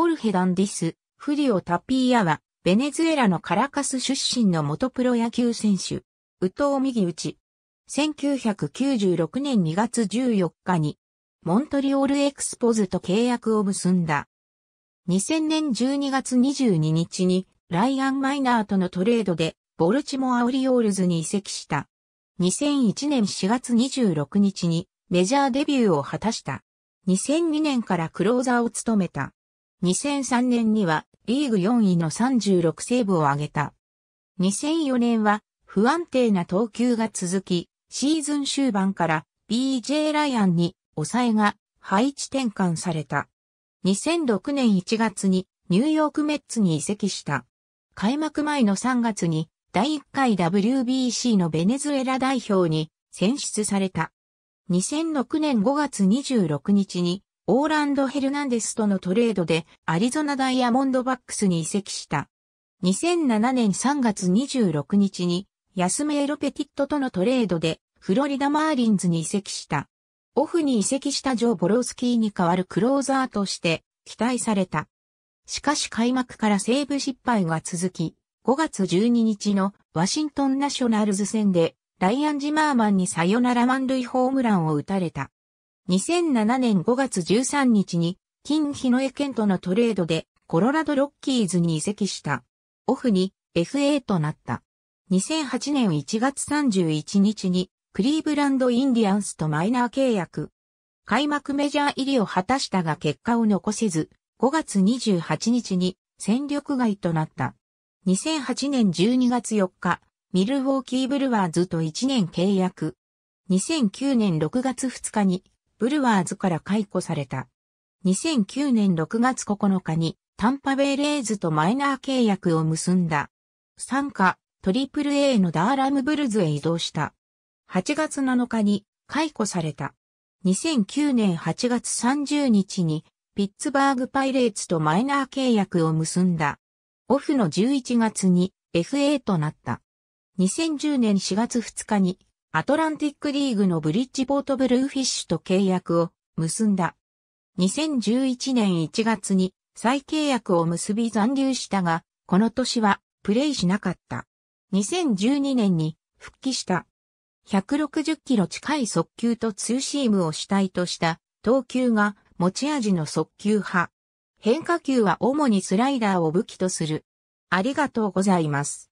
ホルヘ・ダンディス、フリオ・タピーヤは、ベネズエラのカラカス出身の元プロ野球選手、ウウ・ミ右打ち。1996年2月14日に、モントリオールエクスポズと契約を結んだ。2000年12月22日に、ライアン・マイナーとのトレードで、ボルチモア・オリオールズに移籍した。2001年4月26日にメジャーデビューを果たした。2002年からクローザーを務めた。2003年にはリーグ4位の36セーブを挙げた。2004年は不安定な投球が続き、シーズン終盤から BJ ライアンに抑えが配置転換された。2006年1月にニューヨークメッツに移籍した。開幕前の3月に第1回 WBC のベネズエラ代表に選出された。2006年5月26日にオーランド・ヘルナンデスとのトレードでアリゾナダイヤモンドバックスに移籍した。2007年3月26日に安メエロ・ペティットとのトレードでフロリダ・マーリンズに移籍した。オフに移籍したジョー・ボロースキーに代わるクローザーとして期待された。しかし開幕からセーブ失敗が続き、5月12日のワシントンナショナルズ戦でライアン・ジマーマンにサヨナラ満塁ホームランを打たれた。2007年5月13日に、金日の江健とのトレードで、コロラドロッキーズに移籍した。オフに FA となった。2008年1月31日に、クリーブランドインディアンスとマイナー契約。開幕メジャー入りを果たしたが結果を残せず、5月28日に戦力外となった。2008年12月4日、ミルウォーキーブルワーズと1年契約。2009年6月2日にブルワーズから解雇された。2009年6月9日にタンパベイレーズとマイナー契約を結んだ。参加、トリプル A のダーラムブルズへ移動した。8月7日に解雇された。2009年8月30日にピッツバーグパイレーツとマイナー契約を結んだ。オフの11月に FA となった。2010年4月2日にアトランティックリーグのブリッジポートブルーフィッシュと契約を結んだ。2011年1月に再契約を結び残留したが、この年はプレイしなかった。2012年に復帰した。160キロ近い速球とツーシームを主体とした投球が持ち味の速球派。変化球は主にスライダーを武器とする。ありがとうございます。